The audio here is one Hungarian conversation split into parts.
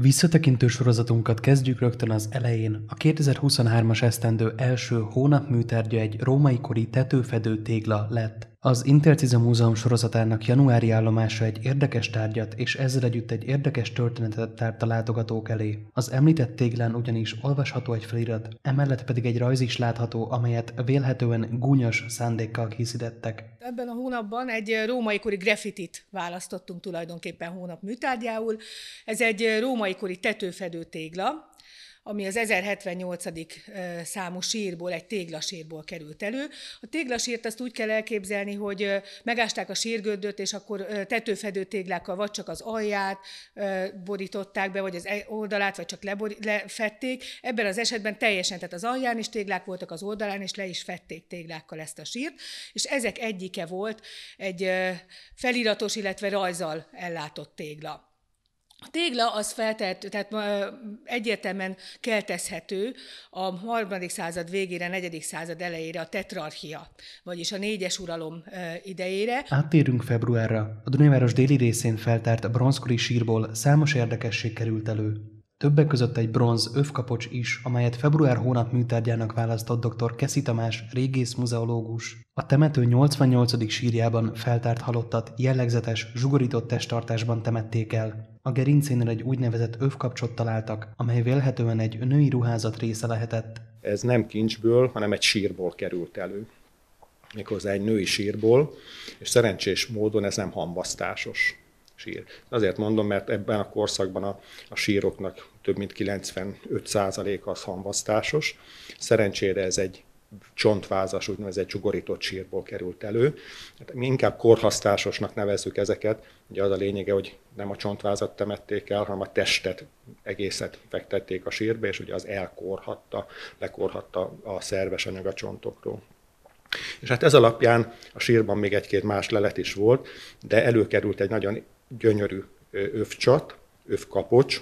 Visszatekintő sorozatunkat kezdjük rögtön az elején. A 2023-as esztendő első hónap műtárgya egy római kori tetőfedő tégla lett. Az Intercize Múzeum sorozatának januári állomása egy érdekes tárgyat és ezzel együtt egy érdekes történetet tárt a látogatók elé. Az említett téglán ugyanis olvasható egy felirat, emellett pedig egy rajz is látható, amelyet vélhetően gúnyos szándékkal készítettek. Ebben a hónapban egy római kori graffitit választottunk tulajdonképpen hónap műtárgyául. Ez egy római kori tetőfedő tégla, ami az 1078. számú sírból, egy téglasírból került elő. A téglasírt azt úgy kell elképzelni, hogy megásták a sírgődöt, és akkor tetőfedő téglákkal vagy csak az alját borították be, vagy az e-, oldalát, vagy csak lebori, lefették. Ebben az esetben teljesen, tehát az alján is téglák voltak, az oldalán is le is fették téglákkal ezt a sírt, és ezek egyike volt egy feliratos, illetve rajzal ellátott tégla. A tégla az feltett, tehát egyértelműen keltezhető a harmadik század végére, negyedik század elejére a tetrarchia, vagyis a négyes uralom idejére. Áttérünk februárra. A Dunaváros déli részén feltárt bronzkori sírból számos érdekesség került elő. Többek között egy bronz övkapocs is, amelyet február hónap műtárgyának választott dr. Keszi Tamás, régész muzeológus. A temető 88. sírjában feltárt halottat jellegzetes, zsugorított testtartásban temették el a gerincénél egy úgynevezett övkapcsot találtak, amely vélhetően egy női ruházat része lehetett. Ez nem kincsből, hanem egy sírból került elő méghozzá egy női sírból, és szerencsés módon ez nem hambasztásos sír. Azért mondom, mert ebben a korszakban a, a síroknak több mint 95% az hambasztásos. Szerencsére ez egy csontvázas, úgynevezett csugorított sírból került elő. Hát mi inkább korhasztásosnak nevezzük ezeket. Ugye az a lényege, hogy nem a csontvázat temették el, hanem a testet egészet fektették a sírbe, és ugye az elkorhatta, lekorhatta a szerves anyag a csontokról. És hát ez alapján a sírban még egy-két más lelet is volt, de előkerült egy nagyon gyönyörű övcsat, övkapocs,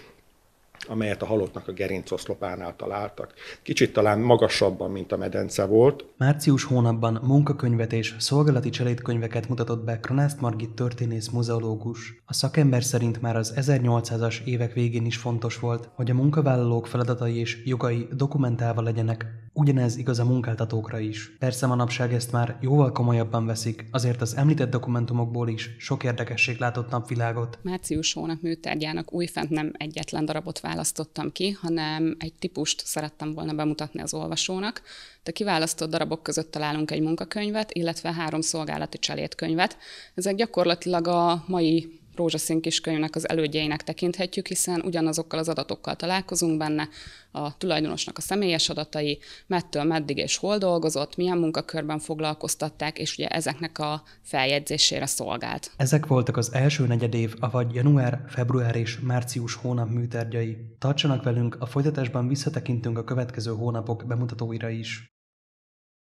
amelyet a halottnak a gerincoszlopánál találtak. Kicsit talán magasabban, mint a medence volt. Március hónapban munkakönyvet és szolgálati cselédkönyveket mutatott be Kronászt Margit történész muzeológus. A szakember szerint már az 1800-as évek végén is fontos volt, hogy a munkavállalók feladatai és jogai dokumentálva legyenek. Ugyanez igaz a munkáltatókra is. Persze manapság ezt már jóval komolyabban veszik, azért az említett dokumentumokból is sok érdekesség látott napvilágot. Március hónap műtárgyának újfent nem egyetlen darabot választottam ki, hanem egy típust szerettem volna bemutatni az olvasónak. De kiválasztott darabok között találunk egy munkakönyvet, illetve három szolgálati cselétkönyvet. Ezek gyakorlatilag a mai rózsaszín kiskönyvnek az elődjeinek tekinthetjük, hiszen ugyanazokkal az adatokkal találkozunk benne, a tulajdonosnak a személyes adatai, mettől meddig és hol dolgozott, milyen munkakörben foglalkoztatták, és ugye ezeknek a feljegyzésére szolgált. Ezek voltak az első negyedév, avagy január, február és március hónap műtergyei. Tartsanak velünk, a folytatásban visszatekintünk a következő hónapok bemutatóira is.